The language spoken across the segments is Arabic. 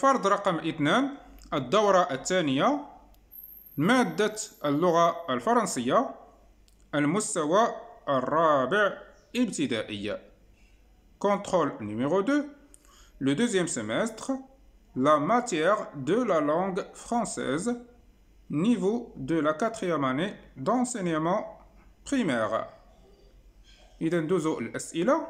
الفرض رقم اثنان الدورة الثانية مادة اللغة الفرنسية المستوى الرابع ابتدائي كونترول نيميرو دو لو دوزيام سيمستر لا ماتيير دو لا لونغ فرونسيز نيفو دو لا كاتريام اني دونسينيمون بريمير اذا ندوزو الاسئله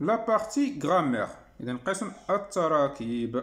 لا بارتي غرامير اذا قسم التراكيب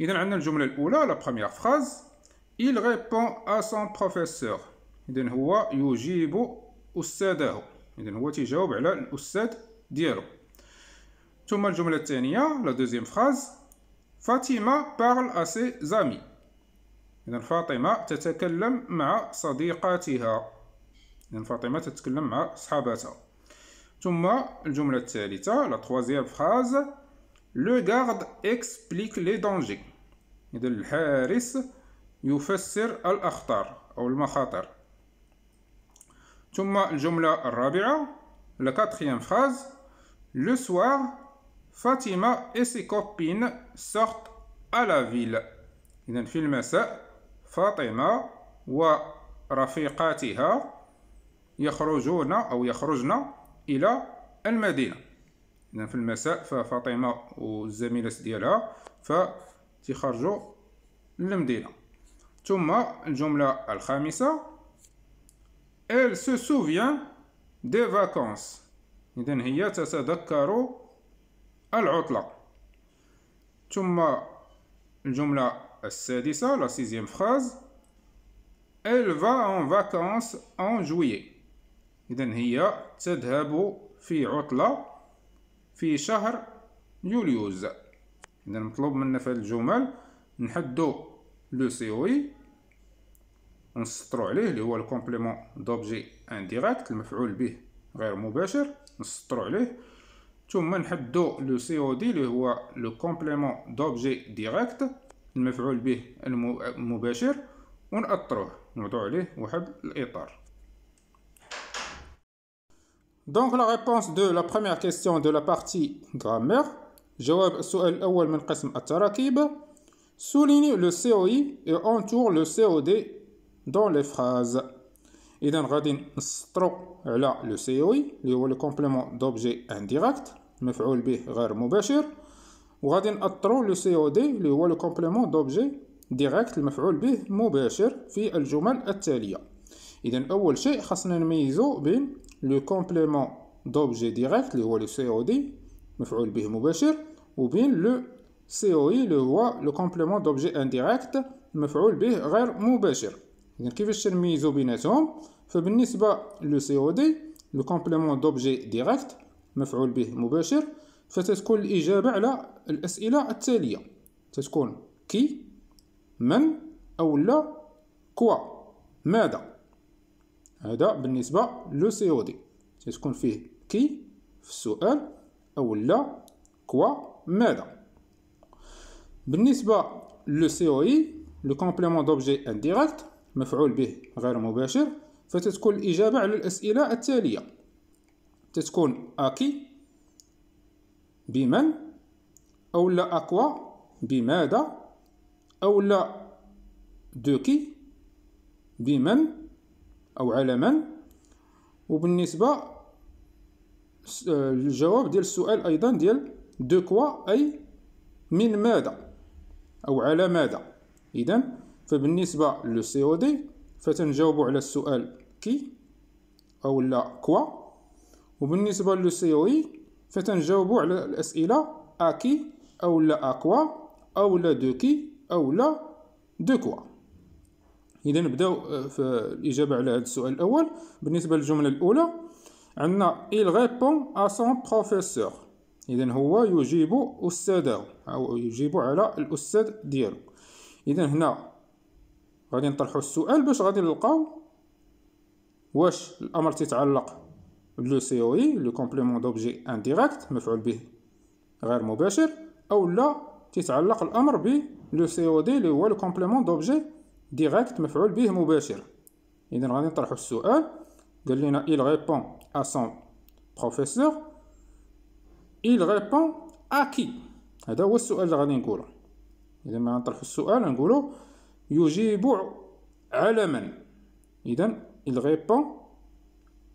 إذا عندنا الجملة الأولى لا بخوميييغ فخاز il غيبون أ سون بروفيسور إذا هو يجيب أستاذه إذا هو تيجاوب على الأستاذ ديالو ثم الجملة الثانية لا دوزيام فخاز فاطمة بارل أ سي زامي إذا فاطمة تتكلم مع صديقاتها إذا فاطمة تتكلم مع صحاباتها ثم الجملة الثالثة لا تخوازيام فخاز Le garde explique les dangers. إذا الحارس يفسر الأخطار أو المخاطر. ثم الجملة الرابعة la quatrième phrase Le soir, Fatima et ses copines sortent à la ville. إذا في المساء فاطمة ورفيقاتها يخرجون أو يخرجن إلى المدينة. يعني في المساء ففاطمه والزميلة ديالها فتخرجوا للمدينه ثم الجمله الخامسه elle se souvient des vacances اذا هي تتذكر العطله ثم الجمله السادسه لا سيزيام فراز elle va en vacances en juillet اذا هي تذهب في عطله في شهر يوليوز إذا مطلوب منا في الجمل نحدو لو سي او اي ونسطرو عليه اللي هو الكومبليمون دوبجي انديريكت المفعول به غير مباشر نسطرو عليه ثم نحدو لو سي او دي اللي هو لو كومبليمون دوبجي ديريكت المفعول به المباشر ونأطروه نوضع عليه واحد الإطار Donc la réponse de la première question de la partie grammaire, جواب السؤال الأول من قسم التراكيب souligne le COI et entoure le COD dans les phrases. إذا غادي نسطرو على لو COI اللي هو لو كومبليمون دوبجي انديريكت مفعول به غير مباشر وغادي نأطرو لو COD اللي هو لو كومبليمون دوبجي ديريكت المفعول به مباشر في الجمل التالية. إذا أول شيء خاصنا نميزو بين لو كومبليمون دوبجي ديريكت اللي هو لو سي او دي مفعول به مباشر وبين لو سي او اي اللي هو لو كومبليمون دوبجي انديريكت مفعول به غير مباشر اذا كيفاش نميزو بيناتهم فبالنسبه لو سي او دي لو كومبليمون دوبجي ديريكت مفعول به مباشر فتتكون الاجابه على الاسئله التاليه تتكون كي من او لا كوا ماذا هذا بالنسبة لو سي او دي تتكون فيه كي في السؤال أو لا كوا ماذا بالنسبة لو سي او اي لو كومبليمون دوبجي انديريكت مفعول به غير مباشر فتتكون الإجابة على الأسئلة التالية تتكون أكي بمن أو لا أكوا بماذا أو لا دوكي بمن أو علما وبالنسبة آه، الجواب ديال السؤال أيضا ديال دو كوا أي من ماذا أو على ماذا إذا فبالنسبة لو سي او دي فتنجاوبو على السؤال كي أو لا كوا وبالنسبة لو سي او اي e، فتنجاوبو على الأسئلة أكي أو لا أكوا أو لا كي أو لا دو كوا اذا نبداو آه، في الاجابه على هذا السؤال الاول بالنسبه للجمله الاولى عندنا il répond à son professeur اذا هو يجيب استاذه او يجيب على الاستاذ ديالو اذا هنا غادي نطرحوا السؤال باش غادي نلقاو واش الامر تيتعلق بلو سي او اي لو كومبليمون دوبجي انديريكت مفعول به غير مباشر او لا تيتعلق الامر ب لو سي او دي اللي هو لو كومبليمون دوبجي ديريكت مفعول به مباشر اذا غادي نطرحو السؤال قال لنا il répond à son professeur il répond à qui هذا هو السؤال اللي غادي نقولو اذا ما نطرحو السؤال نقولو يجيب على من اذا il répond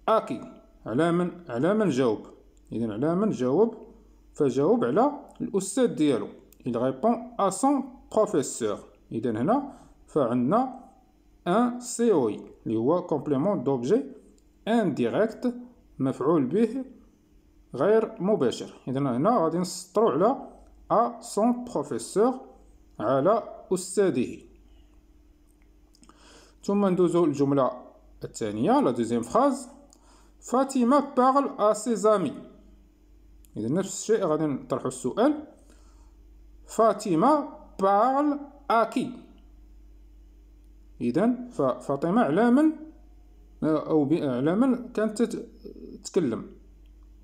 à qui على من على من جاوب اذا على من جاوب فجاوب على الاستاذ ديالو il répond à son professeur اذا هنا فعندنا ان سي او اي اللي هو كومبليمون دوبجي انديريكت مفعول به غير مباشر اذا هنا غادي نسطرو على ا سون بروفيسور على استاذه ثم ندوزو الجمله الثانيه لا دوزيام فراز فاطمه بارل ا سي زامي اذا نفس الشيء غادي نطرحو السؤال فاطمه بارل ا كي إذا فاطمة على من أو على من كانت تتكلم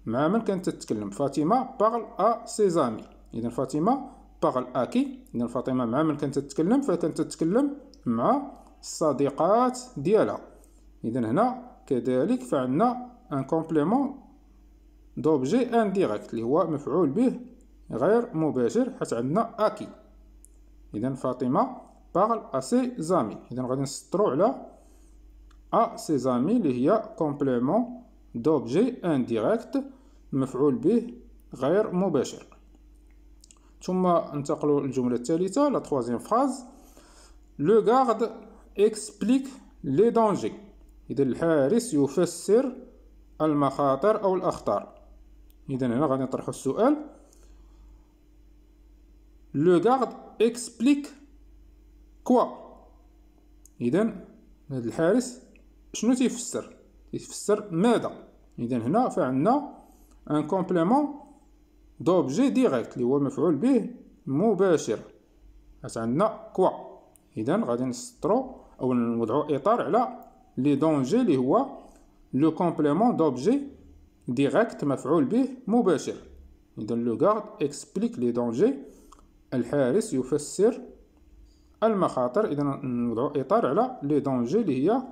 مع من كانت تتكلم فاطمة بارل أ سيزامي إذا فاطمة بارل أكي إذا فاطمة مع من كانت تتكلم فكانت تتكلم مع الصديقات ديالها إذا هنا كذلك فعندنا ان كومبليمون دوبجي انديريكت اللي هو مفعول به غير مباشر حيت عندنا اكي اذا فاطمه بارل ا سي زامي اذا غادي نسطرو على ا سي زامي اللي هي كومبليمون دوبجي انديريكت مفعول به غير مباشر ثم ننتقلوا للجملة الثالثة لا ترويزيام فراز لو غارد اكسبليك لي دونجي اذا الحارس يفسر المخاطر او الاخطار اذا هنا غادي نطرحوا السؤال لو غارد اكسبليك كوا اذا هاد الحارس شنو تيفسر تيفسر ماذا اذا هنا فعندنا ان كومبليمون دوبجي ديريكت اللي هو مفعول به مباشر عندنا كوا اذا غادي نسطرو او نوضعو اطار على لي دونجي اللي هو لو كومبليمون دوبجي ديريكت مفعول به مباشر اذا لو غارد اكسبليك لي دونجي الحارس يفسر المخاطر اذا نوضعو اطار على لي دونجي اللي هي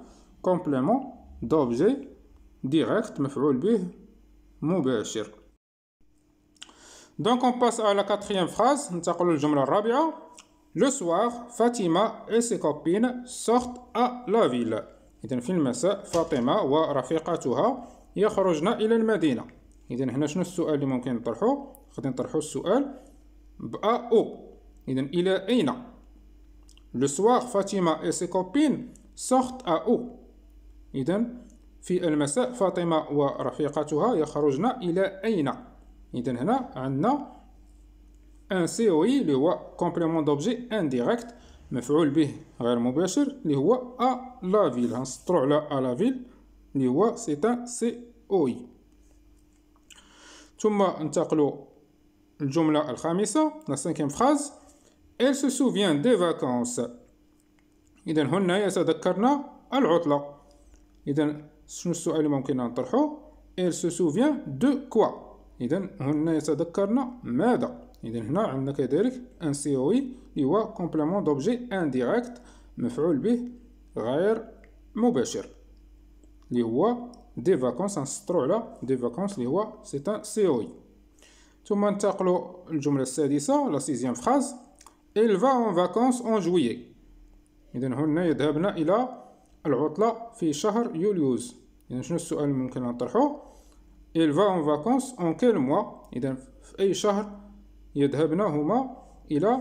كومبليمون دوبجي ديريكت مفعول به مباشر دونك اون باس على كاتريام فراز ننتقلو للجمله الرابعه لو سوار فاطمه اي سي كوبين سورت ا لا فيل اذا في المساء فاطمه ورفيقتها يخرجن الى المدينه اذا هنا شنو السؤال اللي ممكن نطرحو غادي نطرحو السؤال ب او اذا الى اين Le soir, Fatima et ses copines sortent à eau. إذا في المساء فاطمة ورفيقتها يخرجن إلى أين؟ إذا هنا عندنا ان سي او اي اللي هو كومبليمون دوبجي انديريكت مفعول به غير مباشر اللي هو ا لا فيل غنسطرو على ا لا فيل اللي هو سي ان سي او اي ثم ننتقلوا الجملة الخامسة لا سانكيام فراز Elle se souvient des vacances. هنا يتذكرنا العطلة. شنو السؤال ممكن نطرحه؟ Elle se souvient de quoi؟ إذا هنا يتذكرنا ماذا؟ إذا هنا عندنا كذلك qui est اللي هو دوبجي انديريكت مفعول به غير مباشر اللي هو على اللي هو il va en vacances en juillet إذا هنا يذهبنا إلى العطلة في شهر يوليوز إذا شنو السؤال اللي ممكن نطرحه il va en vacances en quel mois إذا في أي شهر يذهبنا هما إلى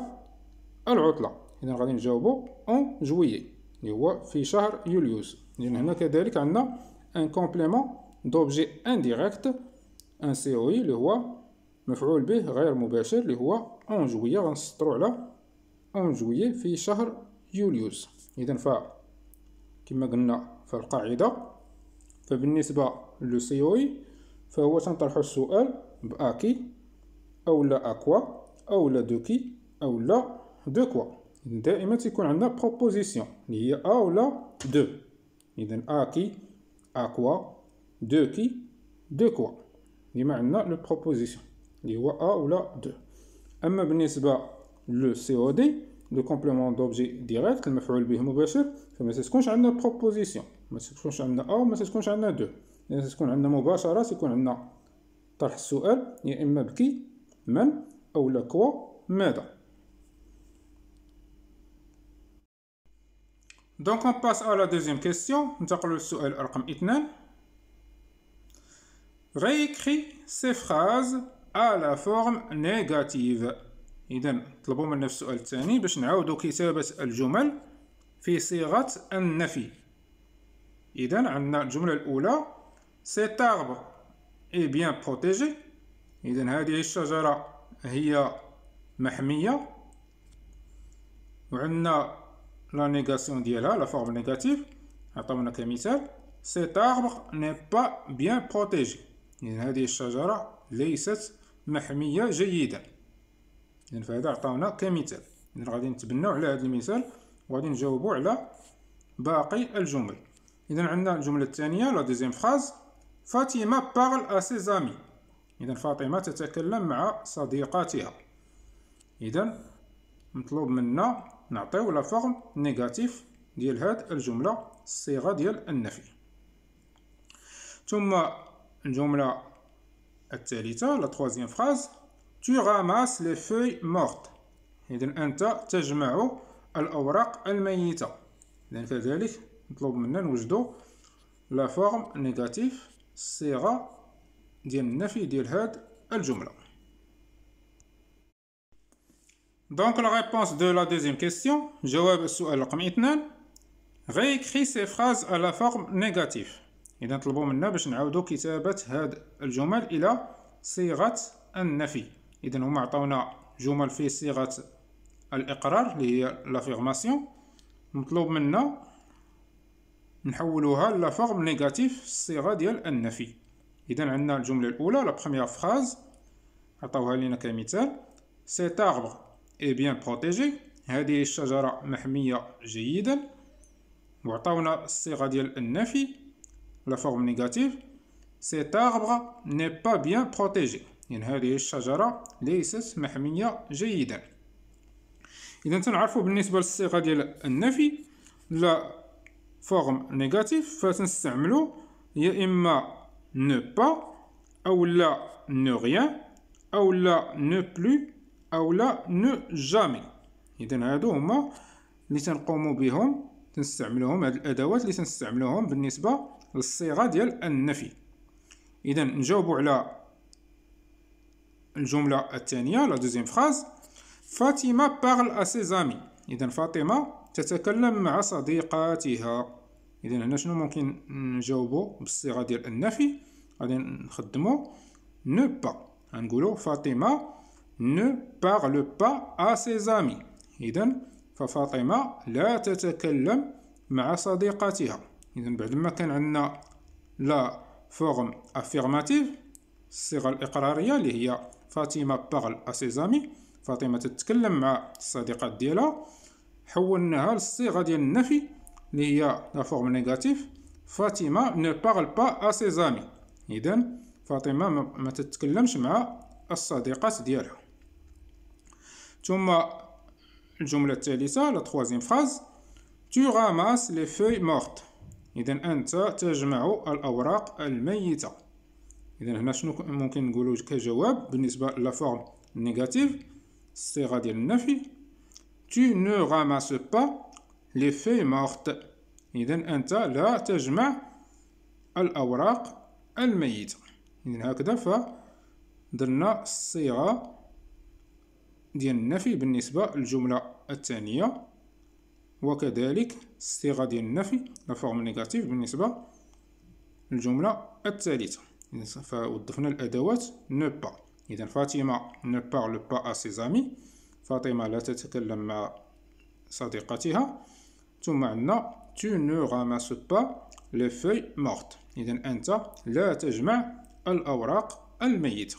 العطلة إذا غادي نجاوبو en juillet اللي هو في شهر يوليوز إذا هنا كذلك عندنا ان كومبليمون دوبجي انديريكت ان سي او اي اللي هو مفعول به غير مباشر اللي هو اون جويه غنسطرو على أون جويي في شهر يوليوز إذا ف كما قلنا في القاعده فبالنسبة لو او فهو تنطرحوا السؤال بأكي أو لا أكوا أو لا دوكي أو لا دوكوا دائما تيكون عندنا بروبوزيسيون اللي هي أ ولا دو إذا أكي أكوا دوكي دوكوا ديما عندنا لو بروبوزيسيون اللي هو أ ولا دو أما بالنسبة le COD, le complément d'objet direct, le maf'oul bih mais c'est ce qu'on a une proposition. Mais c'est ce qu'on a une A, mais c'est ce qu'on a une 2. Et c'est qu'on طرح السؤال يا من à ماذا دونك question, le للسؤال رقم 2 ces phrases à la forme négative. اذا طلبوا منا في السؤال الثاني باش نعاودوا كتابه الجمل في صيغه النفي اذا عندنا الجمله الاولى سيت اربر اي بيان بروتيجي اذا هذه الشجره هي محميه وعندنا لا نيغاسيون ديالها لا فورم نيجاتيف عطاونا كمثال سيت اربر ني با بيان بروتيجي اذا هذه الشجره ليست محميه جيدا يعني اذا فهذا عطاونا كمثال اذا يعني غادي نتبناو على هذا المثال وغادي نجاوبو على باقي الجمل إذا عندنا الجملة الثانية لا دوزيام فراز فاطمة بارل أ سي زامي إذا فاطمة تتكلم مع صديقاتها إذا مطلوب منا نعطيو لا فورم نيجاتيف ديال هاد الجملة الصيغة ديال النفي ثم الجملة الثالثة لا تخوازيام فراز tu ramasses les feuilles mortes إذا أنت تجمع الأوراق الميتة إذا كذلك نطلب منا نوجدو لا فورم نيجاتيف الصيغة ديال النفي ديال هاد الجملة دونك لا ريبونس دو لا دوزيام كيستيون جواب السؤال رقم اثنان غيكري سي فراز على فورم نيجاتيف إذا طلبوا منا باش نعاودو كتابة هاد الجمل إلى صيغة النفي اذا هما عطاونا جمل في صيغه الاقرار اللي هي لافيرماسيون مطلوب منا نحولوها لا فورم نيجاتيف الصيغه ديال النفي اذا عندنا الجمله الاولى لا بروميير فراز عطاوها لينا كمثال سيت اربر اي بيان بروتيجي هذه الشجره محميه جيدا وعطاونا الصيغه ديال النفي لا فورم نيجاتيف سيت اربر ني با بيان بروتيجي يعني هذه الشجرة ليست محمية جيدا إذا تنعرفوا بالنسبة للصيغة ديال النفي لا فورم نيجاتيف فتنستعملو يا إما نو با أو لا نو غيان أو لا نو بلو أو لا نو جامي إذا هادو هما اللي تنقومو بهم تنستعملوهم هاد الأدوات اللي تنستعملوهم بالنسبة للصيغة ديال النفي إذا نجاوبو على الجملة الثانية لا دوزيام فراز فاطمة بارل ا سي زامي إذا فاطمة تتكلم مع صديقاتها إذا هنا شنو ممكن نجاوبو بالصيغة ديال النفي غادي نخدمو نو با غنقولو فاطمة نو بارل با ا سي زامي إذا ففاطمة لا تتكلم مع صديقاتها إذا بعد ما كان عندنا لا فورم افيرماتيف الصيغة الإقرارية اللي هي فاطمة بارل ا سي زامي فاطمة تتكلم مع الصديقات ديالها حولناها للصيغة ديال النفي اللي هي لا فورم نيجاتيف فاطمة نو بارل با ا سي زامي إذا فاطمة ما تتكلمش مع الصديقات ديالها ثم الجملة الثالثة لا تخوازيم فراز تو غاماس لي فوي مورت إذا أنت تجمع الأوراق الميتة اذا هنا شنو ممكن نقولو كجواب بالنسبه لا فورم نيجاتيف الصيغه ديال النفي tu ne ramasses pas les feuilles mortes اذا انت لا تجمع الاوراق الميته اذا هكذا فدرنا الصيغه ديال النفي بالنسبه للجمله الثانيه وكذلك الصيغه ديال النفي لا فورم نيجاتيف بالنسبه للجمله الثالثه وضفنا الادوات نو با اذا فاطمه نو بارل با ا سي زامي فاطمه لا تتكلم مع صديقتها ثم عندنا tu ne ramasses pas les feuilles mortes اذا انت لا تجمع الاوراق الميته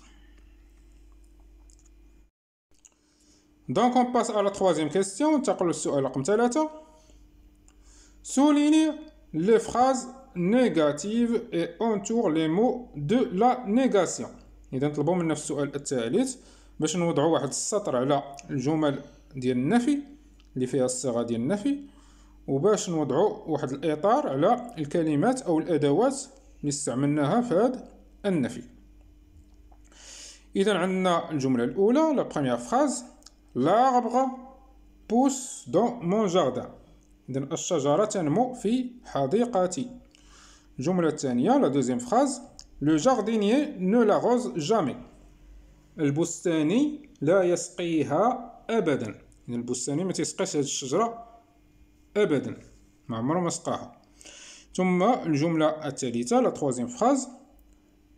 دونك اون باس على la troisième question. تقول السؤال رقم ثلاثة. سوليني les فراز négative et entoure les mots de la négation اذا نطلبوا منا في السؤال الثالث باش نوضعوا واحد السطر على الجمل ديال النفي اللي فيها الصيغه ديال النفي وباش نوضعوا واحد الاطار على الكلمات او الادوات اللي استعملناها في هذا النفي اذا عندنا الجمله الاولى لا بريمير فراز l'arbre بوس دون مون جاردان اذا الشجره تنمو في حديقتي الجملة الثانية لا دوزيام فراز لو جاردينيي نو لاغوز جامي البستاني لا يسقيها أبدا يعني البستاني ما تيسقيش هاد الشجرة أبدا ما عمره ما سقاها ثم الجملة الثالثة لا تخوازيام فراز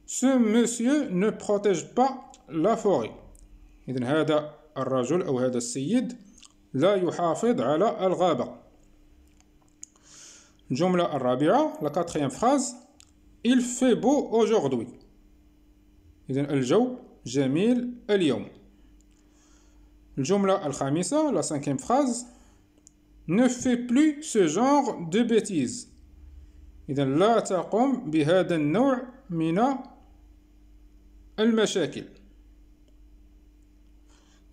سو مسيو نو بروتيج با لا فوري إذن هذا الرجل أو هذا السيد لا يحافظ على الغابة الجملة الرابعة لا كاتريام فراز il fait beau aujourd'hui إذا الجو جميل اليوم الجملة الخامسة لا cinquième phrase ne fais plus ce genre de bêtises إذا لا تقوم بهذا النوع من المشاكل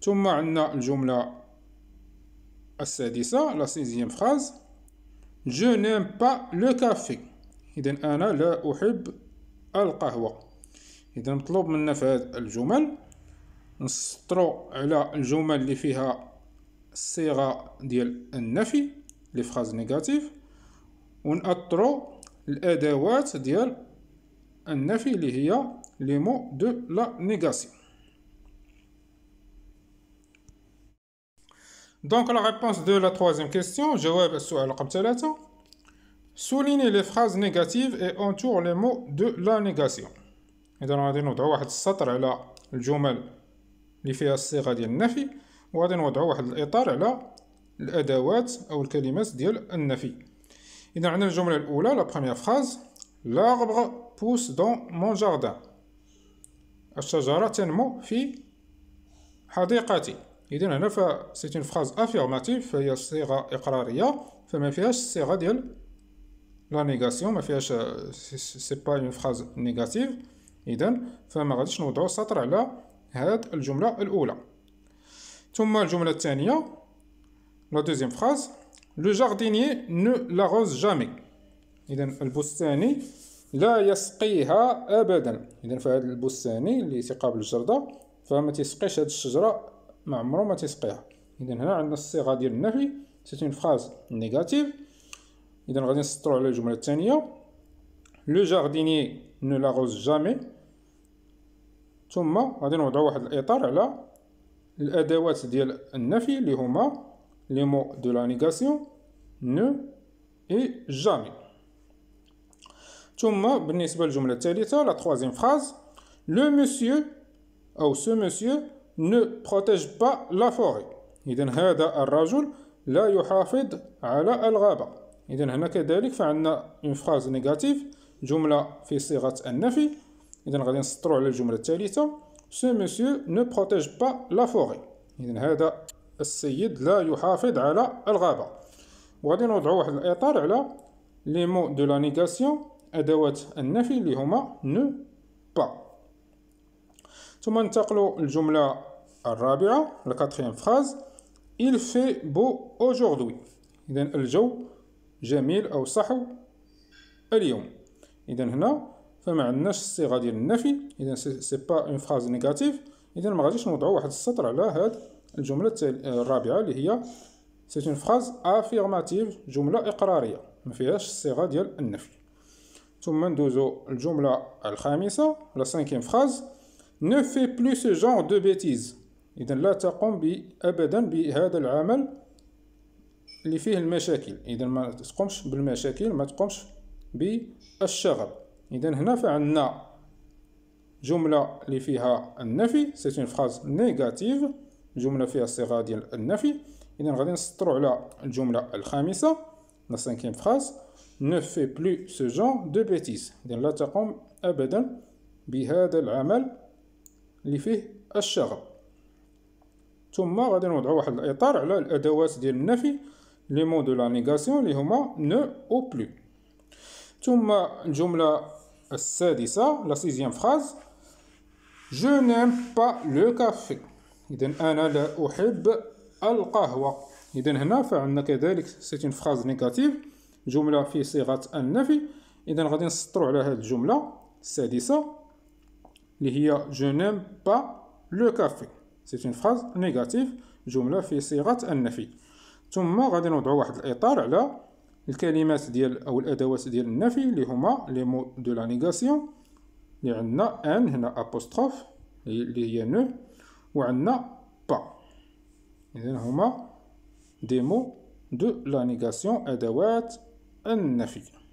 ثم عندنا الجملة السادسة لا سيزيام فراز Je n'aime pas le café إذا أنا لا أحب القهوة إذا مطلوب منا في هاد الجمل نسطرو على الجمل اللي فيها الصيغة ديال النفي لي فراز نيجاتيف ونأطرو الأدوات ديال النفي اللي هي لي مو دو لا نيجاسيون Donc la réponse de la troisième question, جواب السؤال رقم ثلاثة سوليني لي فراز نيجاتيف et اونتور لي مو دو la négation إذا غادي نوضعو واحد السطر على الجمل اللي فيها الصيغة ديال النفي وغادي نوضعو واحد الإطار على الأدوات أو الكلمات ديال النفي إذا عندنا الجملة الأولى لا بخومييغ فراز لاربغ بوس دون مون جاردان الشجرة تنمو في حديقتي إذا هنا ف سيت فراز افيرماتيف فهي صيغة إقرارية فما فيهاش الصيغة ديال لا نيغاسيون ما فيهاش سي با اون فراز نيغاتيف اذا فما غاديش نوضعو سطر على هاد الجمله الاولى ثم الجمله الثانيه لا دوزيام فراز لو جاردينيي نو لاغوز جامي اذا البستاني لا يسقيها ابدا اذا فهاد البستاني اللي تيقابل الجرده فما تيسقيش هاد الشجره ما عمرو ما تيسقيها اذا هنا عندنا الصيغه ديال النفي سيت اون فراز نيجاتيف اذا غادي نسطرو على الجمله الثانيه لو جارديني نو لاغوز جامي ثم غادي نوضعو واحد الاطار على الادوات ديال النفي اللي هما لي مو دو لا نيغاسيون نو اي جامي ثم بالنسبه للجمله الثالثه لا تخوازيم فراز لو مسيو او سو مسيو نو بروتيج با لا فوري اذا هذا الرجل لا يحافظ على الغابه إذا هنا كذلك فعندنا اون فراز نيجاتيف جملة في صيغة النفي إذا غادي نسطرو على الجملة الثالثة سو مسيو نو بروتيج با لا فوغي إذا هذا السيد لا يحافظ على الغابة وغادي نوضعو واحد الإطار على لي مو دو لا نيغاسيون أدوات النفي اللي هما نو با ثم ننتقلو للجملة الرابعة لكاتخيام فراز إل في بو أوجوردوي إذا الجو جميل أو صحو اليوم إذا هنا فما عندناش الصيغة ديال النفي إذا سي با اون فراز نيجاتيف إذا ما غاديش نوضعو واحد السطر على هاد الجملة الرابعة اللي هي سي اون فراز افيرماتيف جملة إقرارية ما فيهاش الصيغة ديال النفي ثم ندوزو الجملة الخامسة لا سانكيام فراز نو في plus ce genre de إذا لا تقوم أبدا بهذا العمل اللي فيه المشاكل اذا ما تقومش بالمشاكل ما تقومش بالشغب اذا هنا فعندنا جمله اللي فيها النفي سي اون فراز نيجاتيف جمله فيها صيغه ديال النفي اذا غادي نسطرو على الجمله الخامسه لا سانكيم فراز ne fais plus ce genre de bêtises إذن لا تقوم أبدا بهذا العمل اللي فيه الشغب ثم غادي نوضعو واحد الإطار على الأدوات ديال النفي Les mots de la négation, les huma ne ou plus. Tumma jumla sadisa, la sixième phrase. Je n'aime pas le café. Iden ana la uhib al qahwa. Iden hna fa'alna kadhalik, c'est une phrase négative. Jumla fi sighat al nafi. Iden ghadi nsatrou ala phrase, jumla sadisa qui est « je n'aime pas le café. C'est une phrase négative. Jumla fi sighat al nafi. ثم غادي نوضعوا واحد الاطار على الكلمات ديال او الادوات ديال النفي اللي هما لي مو دو لا نيغاسيون اللي عندنا ان هنا ابوستروف اللي هي نو وعندنا با اذا هما دي مو دو لا نيغاسيون ادوات النفي